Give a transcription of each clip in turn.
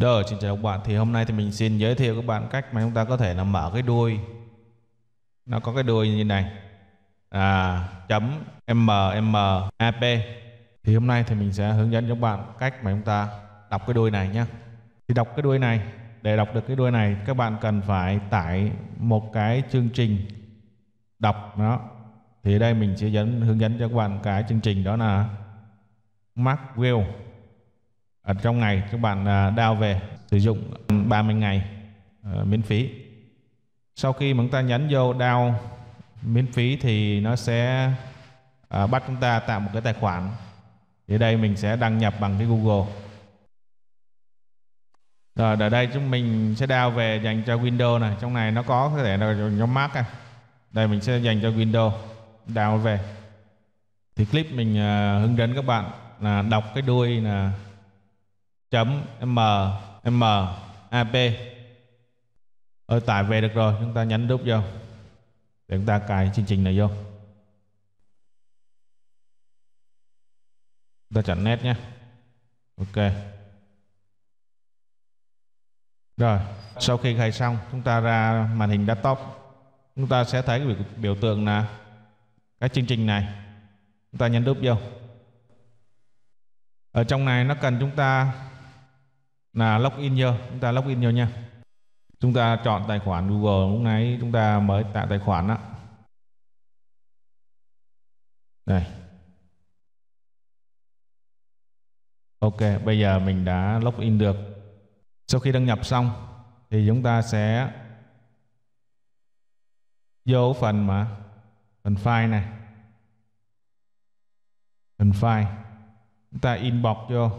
Đờ, xin chào các bạn. Thì hôm nay thì mình xin giới thiệu các bạn cách mà chúng ta có thể là mở cái đuôi. Nó có cái đuôi như này. À, chấm MMAP. Thì hôm nay thì mình sẽ hướng dẫn cho các bạn cách mà chúng ta đọc cái đuôi này nhé. Thì đọc cái đuôi này, để đọc được cái đuôi này các bạn cần phải tải một cái chương trình đọc nó. Thì ở đây mình sẽ dẫn hướng dẫn cho các bạn cái chương trình đó là Mark Will ở ờ, trong ngày các bạn à, đào về sử dụng 30 ừ, ngày ờ, miễn phí sau khi chúng ta nhấn vô đào miễn phí thì nó sẽ à, bắt chúng ta tạo một cái tài khoản thì đây mình sẽ đăng nhập bằng cái Google rồi ở đây chúng mình sẽ đào về dành cho Windows này trong này nó có có thể là nhóm Mac này đây mình sẽ dành cho Windows đào về thì clip mình à, hướng dẫn các bạn là đọc cái đuôi là map ở tải về được rồi chúng ta nhấn đúp vô để chúng ta cài chương trình này vô chúng ta chặn nét nhé ok rồi sau khi cài xong chúng ta ra màn hình desktop chúng ta sẽ thấy cái biểu tượng là cái chương trình này chúng ta nhấn đúp vô ở trong này nó cần chúng ta là login vô chúng ta login vô nha chúng ta chọn tài khoản Google lúc nãy chúng ta mới tạo tài khoản đó đây ok bây giờ mình đã login được sau khi đăng nhập xong thì chúng ta sẽ vô phần mà phần file này phần file chúng ta inbox vô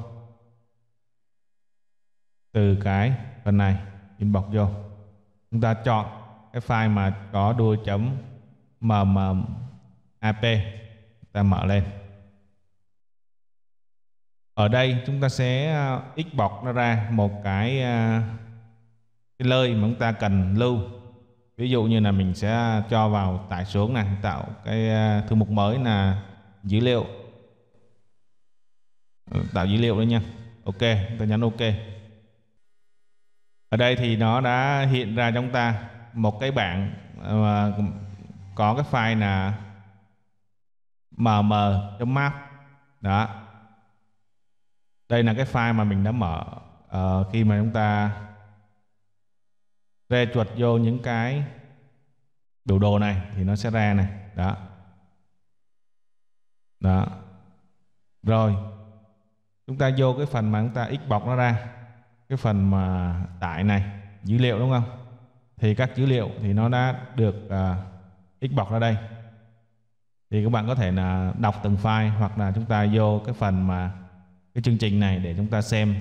từ cái phần này inbox vô chúng ta chọn cái file mà có đuôi chấm mmap ta mở lên ở đây chúng ta sẽ uh, xbox nó ra một cái uh, cái lời mà chúng ta cần lưu ví dụ như là mình sẽ cho vào tải xuống này tạo cái uh, thư mục mới là dữ liệu ừ, tạo dữ liệu đấy nha ok ta nhấn ok ở đây thì nó đã hiện ra trong ta một cái bảng ờ, mà có cái file là mm.map đó đây là cái file mà mình đã mở uh, khi mà chúng ta re chuột vô những cái biểu đồ này thì nó sẽ ra này đó đó rồi chúng ta vô cái phần mà chúng ta x bọc nó ra cái phần mà tải này dữ liệu đúng không thì các dữ liệu thì nó đã được uh, à, Xbox ra đây thì các bạn có thể là đọc từng file hoặc là chúng ta vô cái phần mà cái chương trình này để chúng ta xem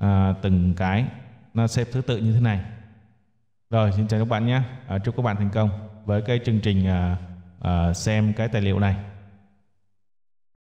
uh, từng cái nó xếp thứ tự như thế này rồi xin chào các bạn nhé uh, chúc các bạn thành công với cái chương trình uh, uh, xem cái tài liệu này